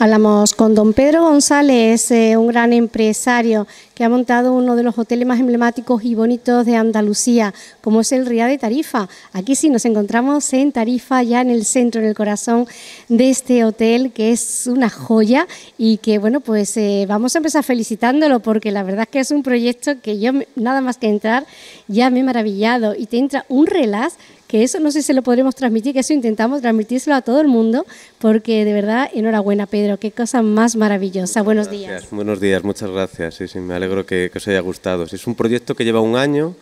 Hablamos con don Pedro González, eh, un gran empresario que ha montado uno de los hoteles más emblemáticos y bonitos de Andalucía, como es el Ría de Tarifa. Aquí sí nos encontramos en Tarifa, ya en el centro, en el corazón de este hotel, que es una joya y que, bueno, pues eh, vamos a empezar felicitándolo porque la verdad es que es un proyecto que yo, nada más que entrar, ya me he maravillado y te entra un relax que eso no sé si se lo podremos transmitir, que eso intentamos transmitírselo a todo el mundo, porque de verdad, enhorabuena Pedro, qué cosa más maravillosa. buenos días. Buenos días, muchas gracias. Sí, sí, me alegro que, os haya gustado. Es un proyecto que lleva un año.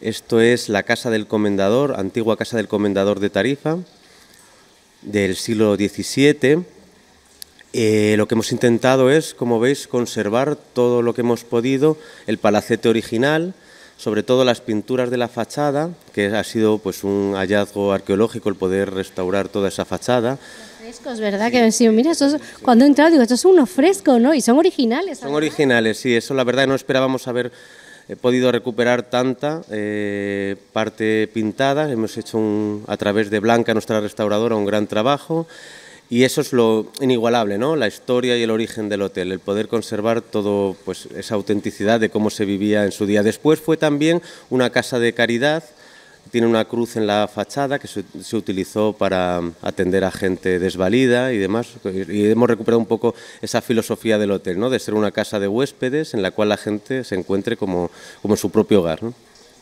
Esto es la Casa del Comendador, antigua Casa del Comendador de Tarifa, del siglo XVII. Eh, lo que hemos intentado es, como veis, conservar todo lo que hemos podido, el palacete original, sobre todo las pinturas de la fachada, que ha sido pues un hallazgo arqueológico el poder restaurar toda esa fachada. frescos, ¿verdad? Que cuando he entrado digo, estos son unos frescos, ¿no? Y son originales. Son originales, sí, eso la verdad no esperábamos haber eh, podido recuperar tanta eh, parte pintada, hemos hecho un, a través de Blanca, nuestra restauradora, un gran trabajo. Y eso es lo inigualable, ¿no? La historia y el origen del hotel, el poder conservar todo, pues, esa autenticidad de cómo se vivía en su día. Después fue también una casa de caridad, tiene una cruz en la fachada que se, utilizó para atender a gente desvalida y demás. Y hemos recuperado un poco esa filosofía del hotel, ¿no? De ser una casa de huéspedes en la cual la gente se encuentre como, como su propio hogar, ¿no?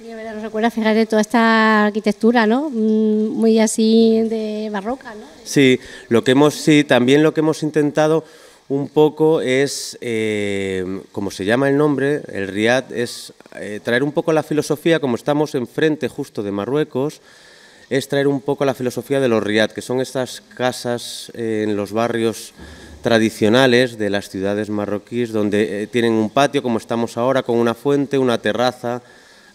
Sí, me nos recuerda, de toda esta arquitectura, ¿no? Mm, muy así de barroca, ¿no? Sí, lo que hemos, sí, también lo que hemos intentado un poco es, eh, como se llama el nombre, el Riad, es eh, traer un poco la filosofía, como estamos enfrente justo de Marruecos, es traer un poco la filosofía de los Riad, que son estas casas eh, en los barrios tradicionales de las ciudades marroquíes, donde tienen un patio, como estamos ahora, con una fuente, una terraza,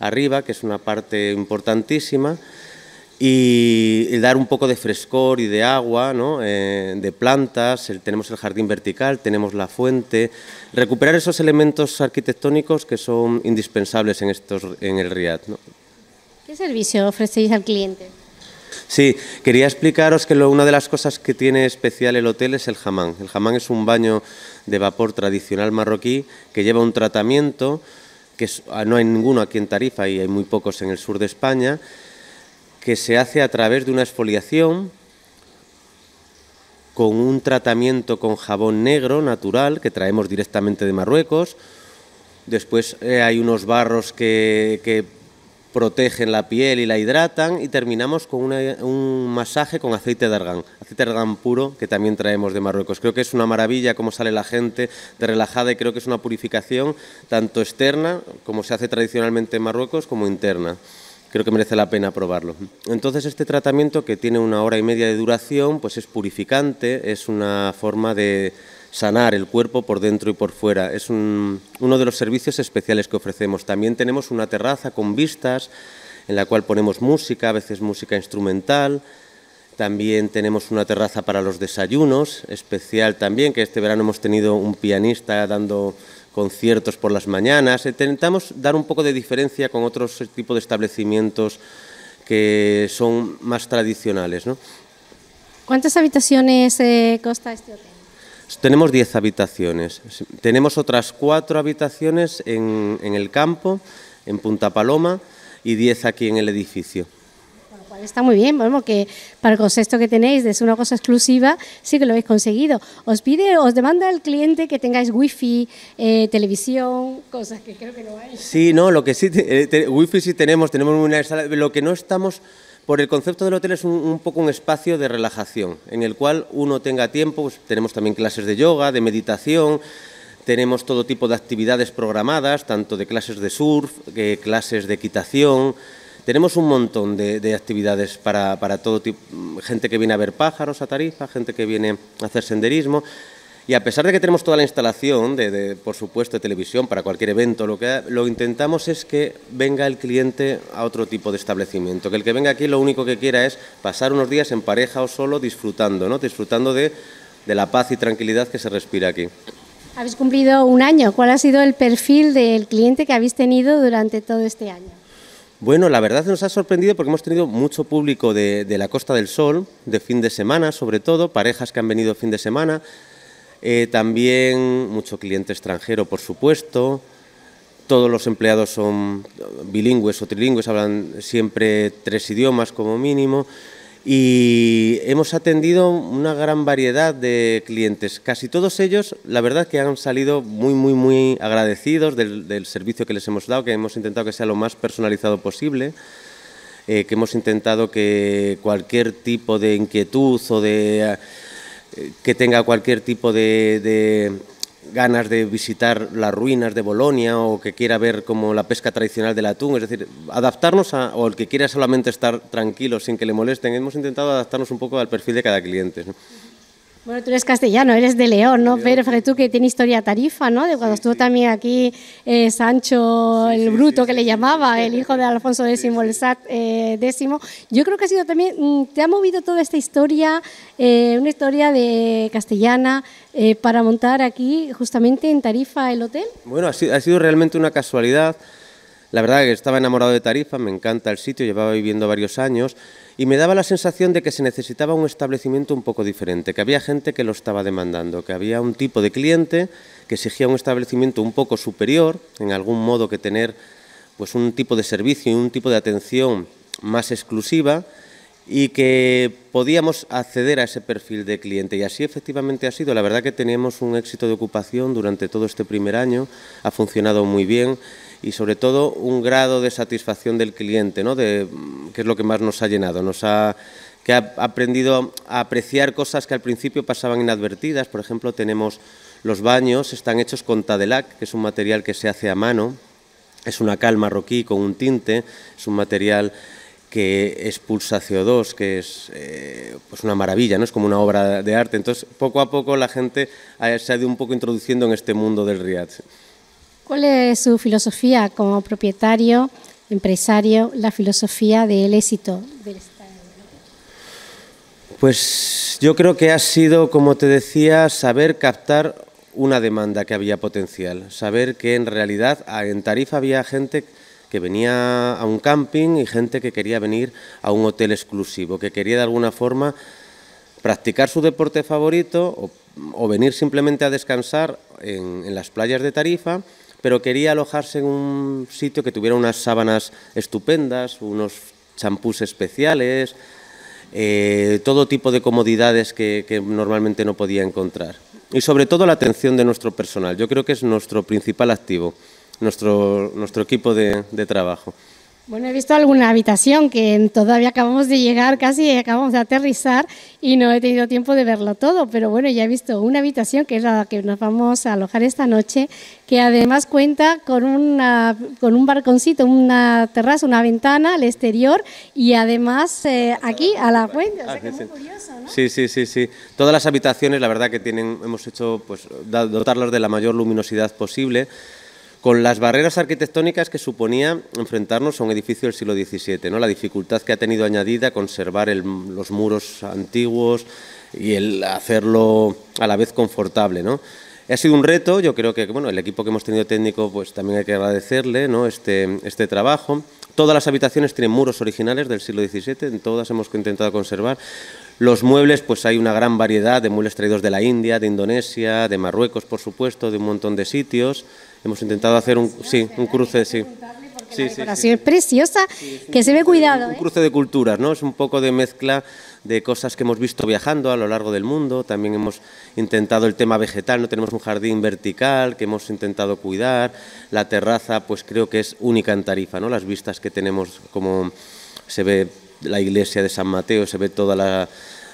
arriba, que es una parte importantísima, y dar un poco de frescor y de agua, eh, de plantas, tenemos el jardín vertical, tenemos la fuente, recuperar esos elementos arquitectónicos que son indispensables en, estos, en el RIAD. ¿Qué servicio ofrecéis al cliente? Sí, quería explicaros que una de las cosas que tiene especial el hotel es el jamán. El jamán es un baño de vapor tradicional marroquí que lleva un tratamiento que ah, no hay ninguno aquí en Tarifa y hay muy pocos en el sur de España, que se hace a través de una exfoliación con un tratamiento con jabón negro natural que traemos directamente de Marruecos. Después eh, hay unos barros que protegen la piel y la hidratan y terminamos con un masaje con aceite de argán, aceite de argán puro que también traemos de Marruecos. Creo que es una maravilla cómo sale la gente de relajada y creo que es una purificación tanto externa, como se hace tradicionalmente en Marruecos, como interna. Creo que merece la pena probarlo. Entonces este tratamiento que tiene una hora y media de duración, pues es purificante, es una forma de sanar el cuerpo por dentro y por fuera. Es uno de los servicios especiales que ofrecemos. También tenemos una terraza con vistas en la cual ponemos música, a veces música instrumental. También tenemos una terraza para los desayunos, especial también, que este verano hemos tenido un pianista dando conciertos por las mañanas. Intentamos dar un poco de diferencia con otros tipos de establecimientos que son más tradicionales. ¿Cuántas habitaciones eh, este hotel? Tenemos 10 habitaciones. Tenemos otras 4 habitaciones en, el campo, en Punta Paloma, y 10 aquí en el edificio. Pues está muy bien, vamos, que para el concepto que tenéis de ser una cosa exclusiva, sí que lo habéis conseguido. Os pide, os demanda el cliente que tengáis wifi, eh, televisión, cosas que creo que no hay. Sí, no, lo que sí, eh, wifi sí tenemos, tenemos una sala, lo que no estamos por el concepto del hotel es un, poco un espacio de relajación, en el cual uno tenga tiempo, pues tenemos también clases de yoga, de meditación, tenemos todo tipo de actividades programadas, tanto de clases de surf, clases de equitación, tenemos un montón de, actividades para, para, todo tipo, gente que viene a ver pájaros a Tarifa, gente que viene a hacer senderismo. Y a pesar de que tenemos toda la instalación, de, por supuesto, de televisión para cualquier evento, lo que lo intentamos es que venga el cliente a otro tipo de establecimiento. Que el que venga aquí lo único que quiera es pasar unos días en pareja o solo disfrutando, ¿no? disfrutando de, la paz y tranquilidad que se respira aquí. Habéis cumplido un año. ¿Cuál ha sido el perfil del cliente que habéis tenido durante todo este año? Bueno, la verdad nos ha sorprendido porque hemos tenido mucho público de, de la Costa del Sol, de fin de semana sobre todo, parejas que han venido fin de semana, eh, también mucho cliente extranjero, por supuesto. Todos los empleados son bilingües o trilingües, hablan siempre tres idiomas como mínimo. Y hemos atendido una gran variedad de clientes. Casi todos ellos, la verdad, que han salido muy, muy, muy agradecidos del, servicio que les hemos dado, que hemos intentado que sea lo más personalizado posible. Eh, que hemos intentado que cualquier tipo de inquietud o de que tenga cualquier tipo de, ganas de visitar las ruinas de Bolonia o que quiera ver como la pesca tradicional del atún, es decir, adaptarnos a, o el que quiera solamente estar tranquilo sin que le molesten, hemos intentado adaptarnos un poco al perfil de cada cliente. Bueno, tú eres castellano, eres de León, ¿no? Pero tú que tiene historia tarifa, ¿no? De cuando estuvo también aquí eh, Sancho el Bruto, que le llamaba, el hijo de Alfonso X el Sat X. Yo creo que ha sido también, mm, te ha movido toda esta historia, eh, una historia de castellana, eh, para montar aquí justamente en Tarifa el hotel. Bueno, ha sido, ha sido realmente una casualidad. La verdad que estaba enamorado de Tarifa, me encanta el sitio, llevaba viviendo varios años y me daba la sensación de que se necesitaba un establecimiento un poco diferente, que había gente que lo estaba demandando, que había un tipo de cliente que exigía un establecimiento un poco superior, en algún modo que tener pues un tipo de servicio y un tipo de atención más exclusiva y que podíamos acceder a ese perfil de cliente. Y así efectivamente ha sido. La verdad que teníamos un éxito de ocupación durante todo este primer año, ha funcionado muy bien y sobre todo un grado de satisfacción del cliente, ¿no? de que es lo que más nos ha llenado. Nos ha, que ha aprendido a apreciar cosas que al principio pasaban inadvertidas. Por ejemplo, tenemos los baños, están hechos con tadelac, que es un material que se hace a mano. Es una cal marroquí con un tinte, es un material que expulsa CO2, que es eh, pues una maravilla, ¿no? es como una obra de arte. Entonces, poco a poco la gente se ha ido un poco introduciendo en este mundo del Riad. ¿Cuál es su filosofía como propietario empresario, la filosofía del éxito del Estado? Pues yo creo que ha sido, como te decía, saber captar una demanda que había potencial, saber que en realidad en Tarifa había gente que venía a un camping y gente que quería venir a un hotel exclusivo, que quería de alguna forma practicar su deporte favorito o, venir simplemente a descansar en, en, las playas de Tarifa pero quería alojarse en un sitio que tuviera unas sábanas estupendas, unos champús especiales, eh, todo tipo de comodidades que, normalmente no podía encontrar. Y sobre todo la atención de nuestro personal. Yo creo que es nuestro principal activo, nuestro, equipo de trabajo. Bueno, he visto alguna habitación que todavía acabamos de llegar, casi acabamos de aterrizar y no he tenido tiempo de verlo todo, pero bueno, ya he visto una habitación que es la que nos vamos a alojar esta noche, que además cuenta con, una, con un balconcito, una terraza, una ventana al exterior y además eh, aquí a la cuenta. es muy curioso, ¿no? Sí, sí, sí, sí. Todas las habitaciones, la verdad que tienen, hemos hecho, pues dotarlas de la mayor luminosidad posible con las barreras arquitectónicas que suponía enfrentarnos a un edificio del siglo XVII, ¿no? la dificultad que ha tenido añadida conservar los muros antiguos y el hacerlo a la vez confortable. Ha sido un reto, yo creo que bueno, el equipo que hemos tenido técnico pues también hay que agradecerle ¿no? este, este trabajo. Todas las habitaciones tienen muros originales del siglo XVII, en todas hemos intentado conservar. Los muebles, pues hay una gran variedad de muebles traídos de la India, de Indonesia, de Marruecos, por supuesto, de un montón de sitios. Hemos intentado hacer un, sí, un cruce, sí. Sí, sí, preciosa, que se ve cuidado. Un, ¿eh? cruce de culturas, ¿no? Es un poco de mezcla de cosas que hemos visto viajando a lo largo del mundo. También hemos intentado el tema vegetal, no tenemos un jardín vertical que hemos intentado cuidar. La terraza, pues creo que es única en Tarifa, ¿no? Las vistas que tenemos, como se ve la iglesia de San Mateo, se ve todo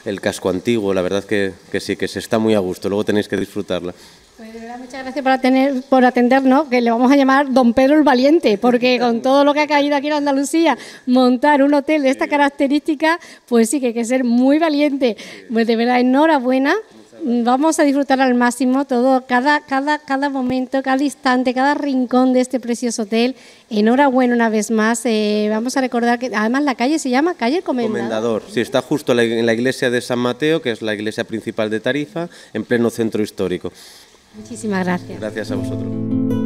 el casco antiguo, la verdad que sí, que se está muy a gusto, luego tenéis que disfrutarla. Pues, muchas gracias por, por atendernos, que le vamos a llamar Don Pedro el Valiente, porque con todo lo que ha caído aquí en Andalucía, montar un hotel de esta característica, pues sí que hay que ser muy valiente. Pues de verdad, enhorabuena mm, vamos a disfrutar al máximo todo, cada, cada, cada momento, cada instante, cada rincón de este precioso hotel. Enhorabuena una vez más. Eh, vamos a recordar que además la calle se llama Calle Comendador. Comendador, sí, está justo en la iglesia de San Mateo, que es la iglesia principal de Tarifa, en pleno centro histórico. Muchísimas gracias. Gracias a vosotros.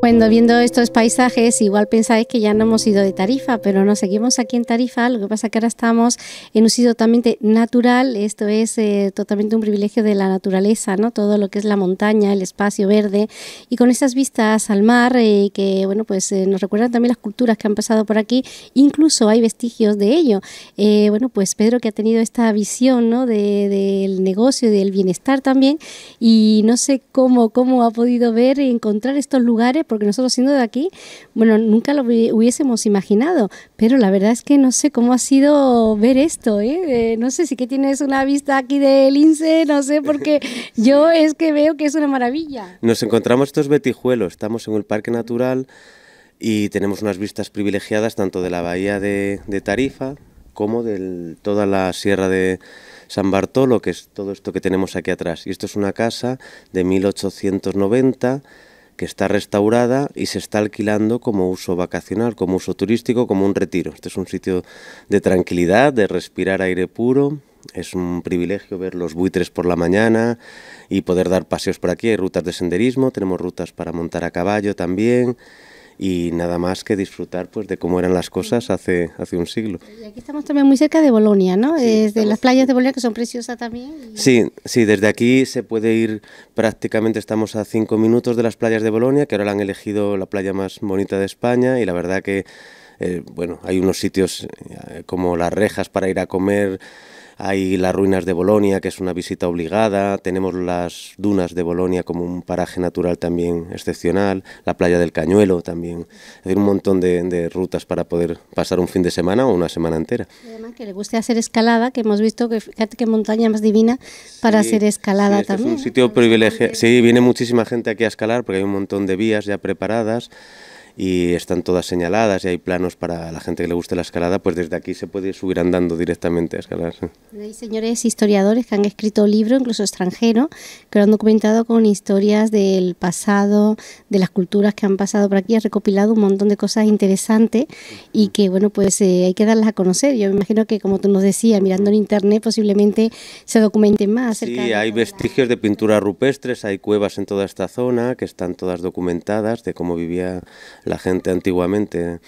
Cuando viendo estos paisajes, igual pensáis que ya no hemos ido de Tarifa, pero nos seguimos aquí en Tarifa. Lo que pasa que ahora estamos en un sitio totalmente natural. Esto es eh, totalmente un privilegio de la naturaleza, ¿no? Todo lo que es la montaña, el espacio verde y con esas vistas al mar eh, que, bueno, pues eh, nos recuerdan también las culturas que han pasado por aquí. Incluso hay vestigios de ello. bueno, pues Pedro que ha tenido esta visión, ¿no? De, del negocio del bienestar también y no sé cómo cómo ha podido ver y encontrar estos lugares porque nosotros siendo de aquí, bueno, nunca lo hubiésemos imaginado, pero la verdad es que no sé cómo ha sido ver esto, ¿eh? eh no sé si que tienes una vista aquí del INSE, no sé, porque yo es que veo que es una maravilla. Nos encontramos estos betijuelos, estamos en el Parque Natural y tenemos unas vistas privilegiadas tanto de la bahía de, de Tarifa como de toda la sierra de San Bartolo, que es todo esto que tenemos aquí atrás. Y esto es una casa de 1890 que está restaurada y se está alquilando como uso vacacional, como uso turístico, como un retiro. Este es un sitio de tranquilidad, de respirar aire puro. Es un privilegio ver los buitres por la mañana y poder dar paseos por aquí. Hay rutas de senderismo, tenemos rutas para montar a caballo también y nada más que disfrutar pues de cómo eran las cosas hace, hace un siglo. Y aquí estamos también muy cerca de Bolonia, ¿no? ...de desde las playas de Bolonia que son preciosas también. Sí, sí, desde aquí se puede ir prácticamente, estamos a cinco minutos de las playas de Bolonia, que ahora la han elegido la playa más bonita de España y la verdad que, eh, bueno, hay unos sitios eh, como las rejas para ir a comer hay las ruinas de Bolonia, que es una visita obligada, tenemos las dunas de Bolonia como un paraje natural también excepcional, la playa del Cañuelo también, hay un montón de, rutas para poder pasar un fin de semana o una semana entera. Además que le guste hacer escalada, que hemos visto que fíjate qué montaña más divina para hacer escalada sí, también. Es un sitio privilegiado, sí, viene muchísima gente aquí a escalar porque hay un montón de vías ya preparadas y están todas señaladas y hay planos para la gente que le guste la escalada, pues desde aquí se puede subir andando directamente a escalar. Hay señores historiadores que han escrito libros, incluso extranjeros, que lo han documentado con historias del pasado, de las culturas que han pasado por aquí, ha recopilado un montón de cosas interesantes y que, bueno, pues eh, hay que darlas a conocer. Yo me imagino que, como tú nos decías, mirando en internet posiblemente se documenten más. Sí, hay vestigios de pinturas rupestres, hay cuevas en toda esta zona que están todas documentadas de cómo vivía la gente antiguamente.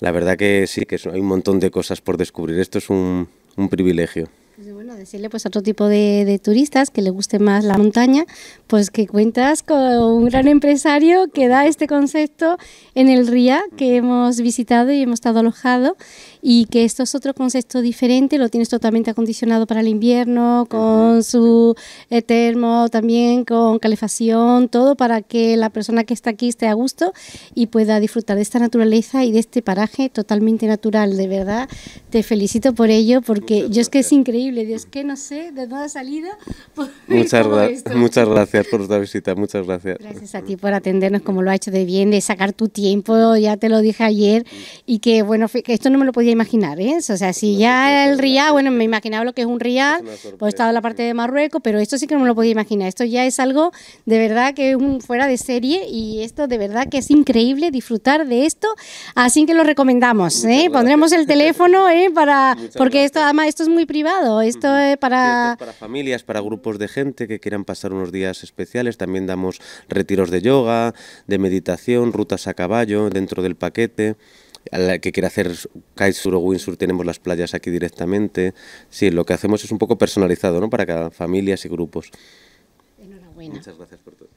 La verdad que sí, que hay un montón de cosas por descubrir. Esto es un, privilegio. Pues bueno, decirle pues a otro tipo de, turistas que le guste más la montaña, pues que cuentas con un gran empresario que da este concepto en el RIA que hemos visitado y hemos estado alojado y que esto es otro concepto diferente, lo tienes totalmente acondicionado para el invierno, con su eh, termo también, con calefacción, todo para que la persona que está aquí esté a gusto y pueda disfrutar de esta naturaleza y de este paraje totalmente natural, de verdad. Te felicito por ello porque yo es que es increíble, Dios que no sé de dónde ha salido. Muchas, muchas gracias por esta visita, muchas gracias. Gracias a ti por atendernos como lo ha hecho de bien, de sacar tu tiempo, ya te lo dije ayer, y que bueno, que esto no me lo podía imaginar, ¿eh? O sea, si ya el Riyadh, bueno, me imaginaba lo que es un Riyadh, pues he estado la parte de Marruecos, pero esto sí que no me lo podía imaginar. Esto ya es algo de verdad que es un fuera de serie y esto de verdad que es increíble disfrutar de esto. Así que lo recomendamos, ¿eh? Pondremos el teléfono, ¿eh? Para, porque esto, ama, esto es muy privado. Esto es para... para familias, para grupos de gente que quieran pasar unos días especiales. También damos retiros de yoga, de meditación, rutas a caballo dentro del paquete a que quiera hacer kitesurf o windsurf tenemos las playas aquí directamente. Sí, lo que hacemos es un poco personalizado, ¿no? Para cada familias y grupos. Enhorabuena. Muchas gracias por todo.